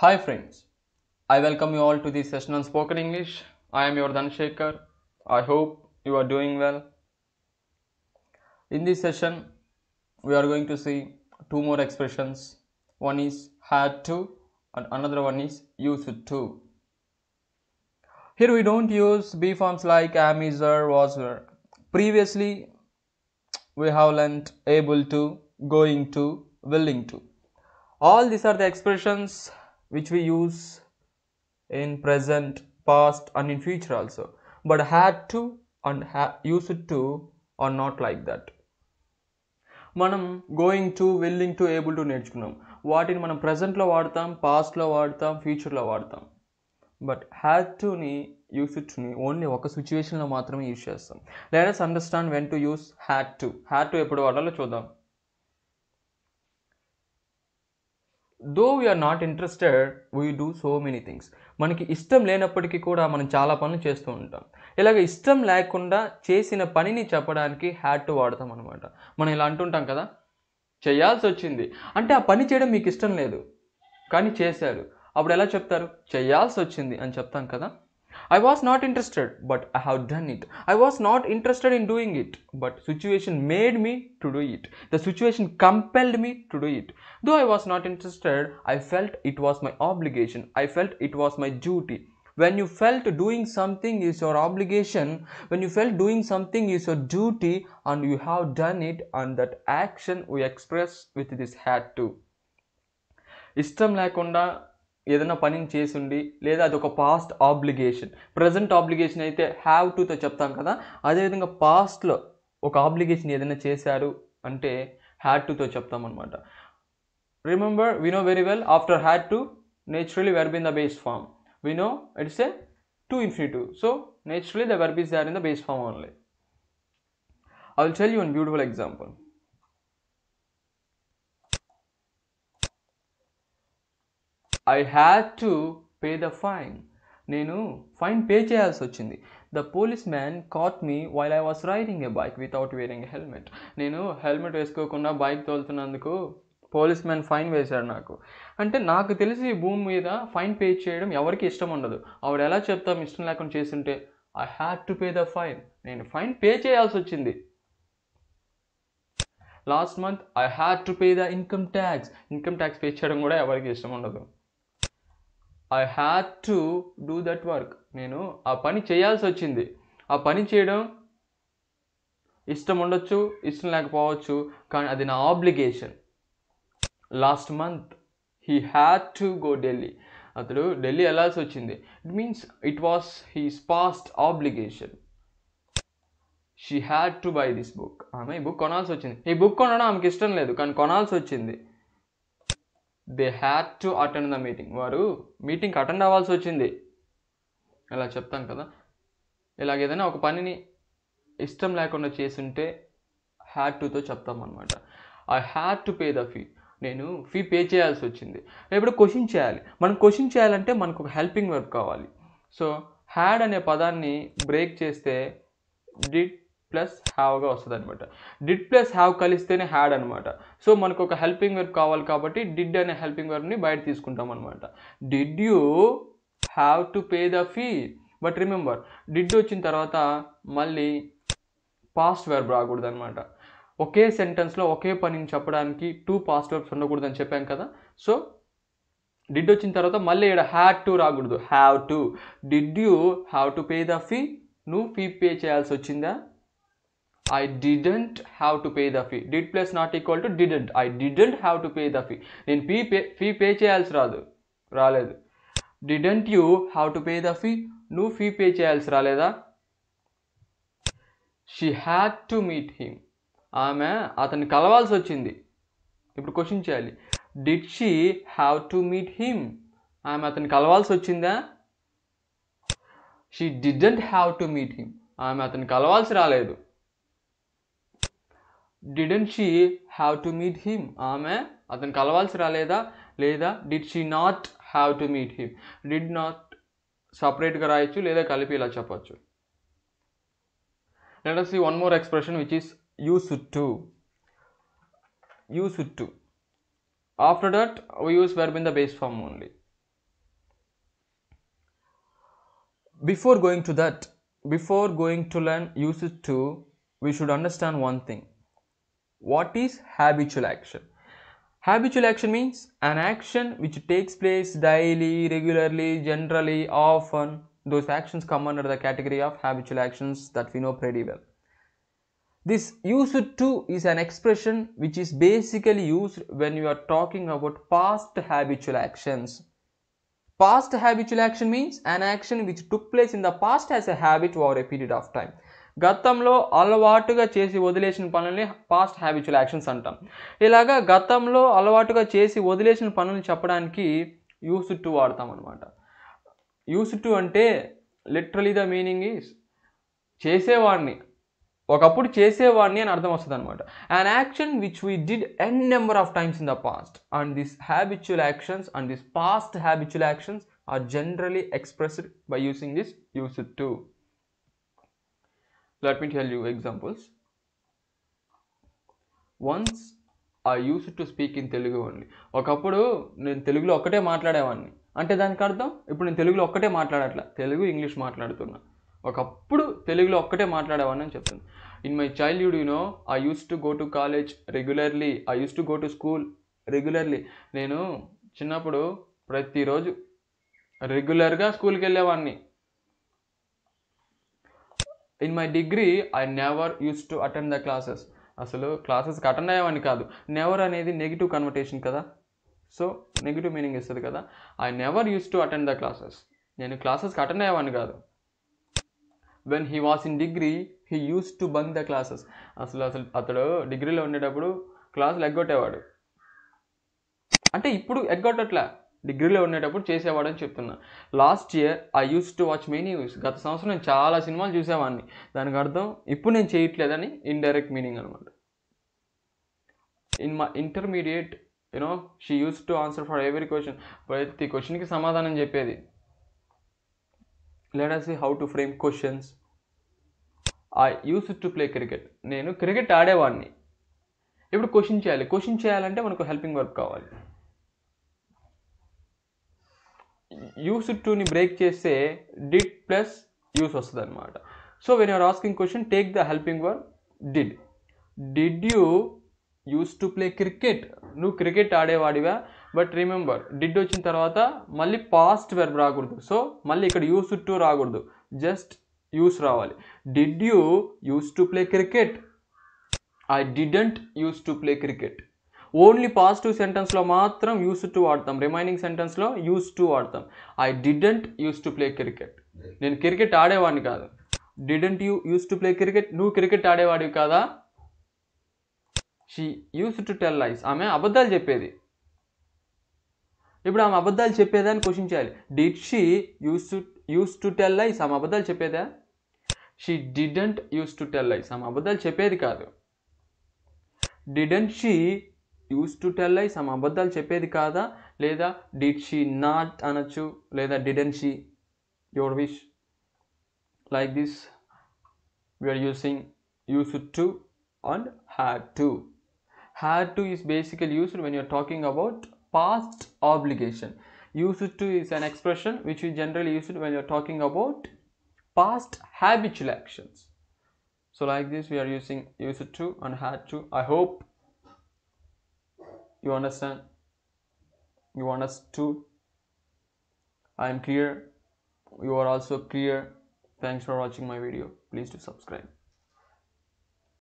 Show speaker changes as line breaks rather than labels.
Hi friends, I welcome you all to this session on spoken English. I am your Dhanshekhar. I hope you are doing well. In this session, we are going to see two more expressions. One is had to and another one is used to. Here we don't use be forms like am, is, or was, were. Previously, we have learnt able to, going to, willing to. All these are the expressions which we use in present past and in future also but had to and ha used to are not like that మనం going to willing to able to నేర్చుకున్నాం వాటిని మనం ప్రజెంట్లో వాడతాం పాస్ట్లో వాడతాం ఫ్యూచర్లో వాడతాం బట్ హ్యాడ్ టుని యూస్ టుని ఓన్లీ ఒక సిచ్యువేషన్లో మాత్రమే యూస్ చేస్తాం let understand when to use had to had to ఎప్పుడు వాడాలో చూద్దాం though we're not interested we do so many things మనకి ఇష్టం లేనప్పటికీ కూడా మనం చాలా పనులు చేస్తూ ఉంటాం ఇలాగ ఇష్టం లేకుండా చేసిన పనిని చెప్పడానికి హ్యాట్ వాడతాం అనమాట మనం ఇలా అంటుంటాం కదా చేయాల్సి వచ్చింది అంటే ఆ పని చేయడం మీకు ఇష్టం లేదు కానీ చేశారు అప్పుడు ఎలా చెప్తారు చేయాల్సి వచ్చింది అని చెప్తాం కదా I was not interested, but I have done it. I was not interested in doing it, but situation made me to do it. The situation compelled me to do it. Though I was not interested, I felt it was my obligation. I felt it was my duty. When you felt doing something is your obligation, when you felt doing something is your duty and you have done it and that action we express with this had to. ഇഷ്ടം లేకుండా ఏదైనా పనిని చేసిండి లేదా అది ఒక past obligation present obligation అయితే have టుతో చెప్తాం కదా అదేవిధంగా పాస్ట్లో ఒక ఆబ్లిగేషన్ ఏదైనా చేశారు అంటే హ్యాడ్ టుతో చెప్తాం అనమాట remember we know very well after had to naturally verb in the base form we know it's a to to so naturally the verb is there in the base form only I will tell you an beautiful example I had to pay the fine నేను fine pay చేయాల్సి వచ్చింది the policeman caught me while I was riding a bike without wearing helmet నేను helmet వేసుకోకుండా bike తోలుతున్నందుకు policeman fine వేశాడు నాకు అంటే నాకు తెలిసి భూమి మీద ఫైన్ పే చేయడం ఎవరికి ఇష్టం ఉండదు ఆవిడ ఎలా చెప్తాం ఇష్టం లేకుండా చేస్తుంటే I had to pay the fine నేను ఫైన్ పే చేయాల్సి వచ్చింది last month I had to pay the income tax income tax pay చేయడం కూడా ఎవరికి ఇష్టం ఉండదు I had to do that work నేను ఆ పని చేయాల్సి వచ్చింది ఆ పని చేయడం ఇష్టం ఉండొచ్చు ఇష్టం లేకపోవచ్చు కానీ అది నా obligation last month he had to go Delhi అతడు ఢిల్లీ వెళ్ళాల్సి వచ్చింది it means it was his past obligation she had to buy this book ఆమె ఈ బుక్ కొనాల్సి వచ్చింది ఈ బుక్ కొనడం ఆమెకి ఇష్టం లేదు కానీ కొనాల్సి వచ్చింది they had to attend the meeting వారు మీటింగ్కి అటెండ్ అవ్వాల్సి వచ్చింది ఇలా చెప్తాను కదా ఇలాగేదైనా ఒక పనిని ఇష్టం లేకుండా చేసుంటే హ్యాడ్ టుతో చెప్తాం అనమాట I had to pay the fee నేను ఫీ పే చేయాల్సి వచ్చింది ఇప్పుడు క్వశ్చన్ చేయాలి మనం క్వశ్చన్ చేయాలంటే మనకు ఒక హెల్పింగ్ వర్క్ కావాలి సో హ్యాడ్ అనే పదాన్ని బ్రేక్ చేస్తే డిడ్ ప్లస్ హ్యావ్గా వస్తుంది అనమాట డిడ్ ప్లస్ హ్యావ్ కలిస్తేనే హ్యాడ్ అనమాట సో మనకు ఒక హెల్పింగ్ వర్క్ కావాలి కాబట్టి డిడ్ అనే హెల్పింగ్ వర్క్ని బయట తీసుకుంటాం అనమాట did you have to pay the fee but remember did వచ్చిన తర్వాత మళ్ళీ పాస్ట్ వర్బ్ రాకూడదు అనమాట ఒకే సెంటెన్స్లో ఒకే పనిని చెప్పడానికి టూ పాస్ట్ వెర్బ్స్ ఉండకూడదని చెప్పాం కదా సో డిడ్ వచ్చిన తర్వాత మళ్ళీ ఇక్కడ హ్యాడ్ టు రాకూడదు have to did you have to pay the fee నువ్వు ఫీ పే చేయాల్సి వచ్చిందా I didn't have to pay the fee did plus not equal to didn't I didn't have to pay the fee నేను fee pay fee pay చేయాల్సి రాదు రాలేదు didn't you have to pay the fee నువ్వు fee pay చేయాల్సి రాలేదా she had to meet him ఆమె అతన్ని కలవాల్సి వచ్చింది ఇప్పుడు క్వశ్చన్ చేయాలి did she have to meet him ఆమె అతన్ని కలవాల్సి వచ్చిందా she didn't have to meet him ఆమె అతన్ని కలవాల్సి రాలేదు didn't she have to meet him ame athan kalavalsi raleda leda did she not have to meet him did not separate ga raayachu leda kalipi ila let us see one more expression which is used to used to after that we use verb in the base form only before going to that before going to learn used to we should understand one thing what is habitual action? Habitual action means an action which takes place daily, regularly, generally, often. Those actions come under the category of habitual actions that we know pretty well. This used to is an expression which is basically used when you are talking about past habitual actions. Past habitual action means an action which took place in the past as a habit over a period of time. గతంలో అలవాటుగా చేసి వదిలేసిన పనుల్ని past habitual actions అంటాం ఇలాగా గతంలో అలవాటుగా చేసి వదిలేసిన పనులు చెప్పడానికి యూస్ టు వాడతాం అనమాట యూస్ టు అంటే లిటరలీ ద మీనింగ్ ఈస్ చేసేవాడిని ఒకప్పుడు చేసేవాడిని అని అర్థం వస్తుంది అనమాట and action which we did n number of times in the past and this habitual actions and this past habitual actions are generally expressed by using this used to let me tell you examples once I used to speak in Telugu only ఒకప్పుడు నేను తెలుగులో ఒక్కటే మాట్లాడేవాడిని అంటే దానికి అర్థం ఇప్పుడు నేను తెలుగులో ఒక్కటే మాట్లాడట్లా తెలుగు ఇంగ్లీష్ మాట్లాడుతున్నా ఒకప్పుడు తెలుగులో ఒక్కటే మాట్లాడేవాడిని అని చెప్తాను in my childhood you know I used to go to college regularly I used to go to school regularly నేను చిన్నప్పుడు ప్రతిరోజు రెగ్యులర్గా స్కూల్కి వెళ్ళేవాడిని in my degree I never used to attend the classes అసలు క్లాసెస్కి అటెండ్ అయ్యామని కాదు నెవర్ అనేది నెగిటివ్ కన్వర్టేషన్ కదా సో నెగిటివ్ మీనింగ్ ఇస్తుంది కదా I never used to attend the classes నేను క్లాసెస్కి అటెండ్ అయ్యామని కాదు when he was in degree he used to bunk the classes అసలు అసలు అతడు డిగ్రీలో ఉండేటప్పుడు క్లాసులు ఎగ్గొట్టేవాడు అంటే ఇప్పుడు ఎగ్గొట్టట్లే డిగ్రీలో ఉండేటప్పుడు చేసేవాడని చెప్తున్నా last year I used to watch many news గత సంవత్సరం నేను చాలా సినిమాలు చూసేవాడిని దానికి అర్థం ఇప్పుడు నేను చేయట్లేదని ఇండైరెక్ట్ మీనింగ్ అనమాట ఇన్ మా intermediate you know she used to answer for every question ప్రతి క్వశ్చన్కి సమాధానం చెప్పేది let us how to frame questions I used to play cricket నేను క్రికెట్ ఆడేవాడిని ఇప్పుడు క్వశ్చన్ చేయాలి క్వశ్చన్ చేయాలంటే మనకు హెల్పింగ్ వర్క్ కావాలి యూస్ టూని బ్రేక్ చేస్తే డిడ్ ప్లస్ యూస్ వస్తుంది అనమాట so when you are asking question take the helping వర్ did did you used to play cricket నువ్వు క్రికెట్ ఆడేవాడివా బట్ రిమెంబర్ డిడ్ వచ్చిన తర్వాత మళ్ళీ పాస్ట్ వెర్బ్ రాకూడదు సో మళ్ళీ ఇక్కడ యూస్ టు రాకూడదు జస్ట్ యూస్ రావాలి did you used to play cricket I didn't used to play cricket only positive సెంటెన్స్లో మాత్రం యూస్ టు వాడతాం రిమైనింగ్ సెంటెన్స్లో యూస్ టు వాడతాం I didn't used to play cricket నేను క్రికెట్ ఆడేవాడిని కాదు didn't you used to play cricket నువ్వు cricket ఆడేవాడివి కాదా she used to tell lies ఆమె అబద్ధాలు చెప్పేది ఇప్పుడు ఆమె అబద్ధాలు చెప్పేదాన్ని క్వశ్చన్ చేయాలి did she used to used to tell lies ఆమె అబద్ధాలు చెప్పేదా she didn't used to tell lies ఆమె అబద్ధాలు చెప్పేది కాదు didn't she used to tell lies ama abaddal cheppedi kada leda did she not anachu leda didn't she your wish like this we are using used to and had to had to is basically used when you are talking about past obligation used to is an expression which we generally used when you are talking about past habitual actions so like this we are using used to and had to i hope you understand you want us to i am clear you are also clear thanks for watching my video please do subscribe